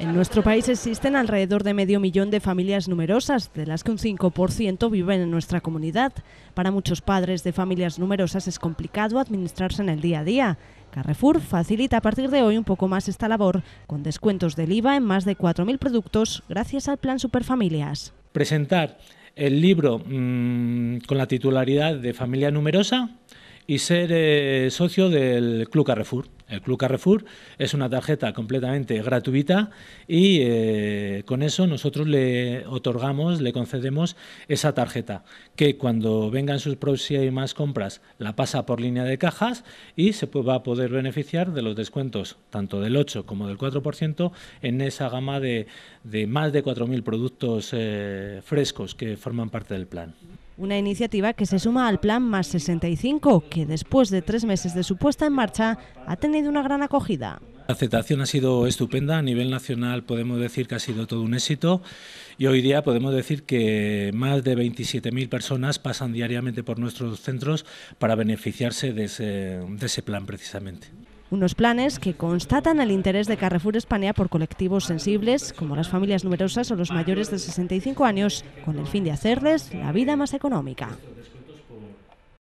En nuestro país existen alrededor de medio millón de familias numerosas, de las que un 5% viven en nuestra comunidad. Para muchos padres de familias numerosas es complicado administrarse en el día a día. Carrefour facilita a partir de hoy un poco más esta labor, con descuentos del IVA en más de 4.000 productos gracias al Plan Superfamilias. Presentar el libro mm, con la titularidad de Familia Numerosa y ser eh, socio del Club Carrefour. El Club Carrefour es una tarjeta completamente gratuita y eh, con eso nosotros le otorgamos, le concedemos esa tarjeta, que cuando vengan sus próximas compras la pasa por línea de cajas y se va a poder beneficiar de los descuentos tanto del 8 como del 4% en esa gama de, más de 4.000 productos eh, frescos que forman parte del plan una iniciativa que se suma al Plan Más 65, que después de tres meses de su puesta en marcha ha tenido una gran acogida. La aceptación ha sido estupenda, a nivel nacional podemos decir que ha sido todo un éxito y hoy día podemos decir que más de 27.000 personas pasan diariamente por nuestros centros para beneficiarse de ese, de ese plan precisamente. Unos planes que constatan el interés de Carrefour España por colectivos sensibles, como las familias numerosas o los mayores de 65 años, con el fin de hacerles la vida más económica.